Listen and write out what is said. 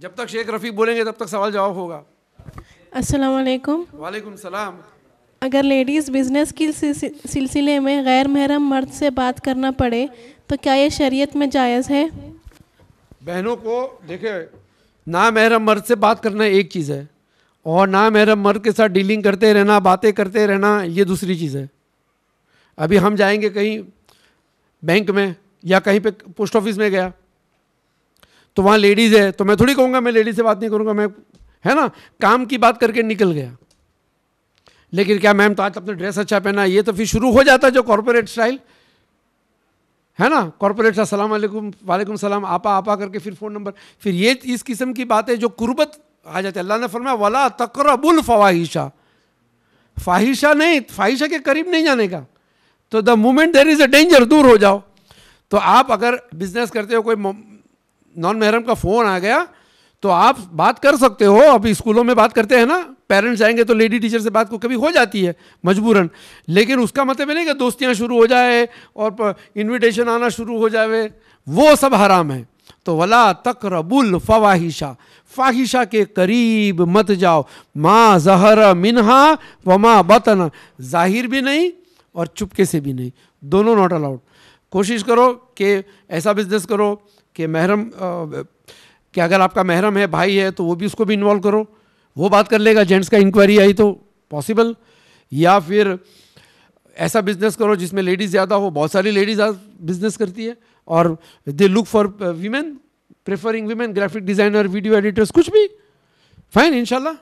जब तक शेख रफ़ी बोलेंगे तब तक सवाल जवाब होगा असलकुम वालेकुम सलाम अगर लेडीज़ बिजनेस के सिलसिले में गैर महरम मर्द से बात करना पड़े तो क्या ये शरीयत में जायज़ है बहनों को देखे ना महरम मर्द से बात करना एक चीज़ है और ना महरम मर्द के साथ डीलिंग करते रहना बातें करते रहना ये दूसरी चीज़ है अभी हम जाएंगे कहीं बैंक में या कहीं पे पोस्ट ऑफिस में गया तो वहाँ लेडीज़ है तो मैं थोड़ी कहूँगा मैं लेडीज़ से बात नहीं करूँगा मैं है ना काम की बात करके निकल गया लेकिन क्या मैम तो आज अपने ड्रेस अच्छा पहना ये तो फिर शुरू हो जाता जो कॉरपोरेट स्टाइल है ना कॉरपोरेट सलाम वालेकुम वालेकुम सलाम आपा आपा करके फिर फ़ोन नंबर फिर ये इस किस्म की बात है जो कुर्बत आ जाती है अल्लाह ने फरमाया वला तकरबुल फवाहिशा फाहिशा नहीं फाहिशा के करीब नहीं जाने का तो the moment there is a danger दूर हो जाओ तो आप अगर बिजनेस करते हो कोई नॉन महरम का फ़ोन आ गया तो आप बात कर सकते हो अभी स्कूलों में बात करते हैं ना पेरेंट्स जाएंगे तो लेडी टीचर से बात को कभी हो जाती है मजबूरन लेकिन उसका मतलब नहीं कि दोस्तियाँ शुरू हो जाए और इन्विटेशन आना शुरू हो जाए वो सब हराम है तो वला रबुल फवाहिशा फाहिशा के करीब मत जाओ माँ जहर मिनहा व माँ बतन जाहिर भी नहीं और चुपके से भी नहीं दोनों नॉट अलाउड कोशिश करो कि ऐसा बिजनेस करो कि महरम कि अगर आपका महरम है भाई है तो वो भी उसको भी इन्वॉल्व करो वो बात कर लेगा जेंट्स का इंक्वायरी आई तो पॉसिबल या फिर ऐसा बिजनेस करो जिसमें लेडीज़ ज़्यादा हो बहुत सारी लेडीज़ बिजनेस करती है और they look for women preferring women graphic designer video editors कुछ भी फाइन इनशाला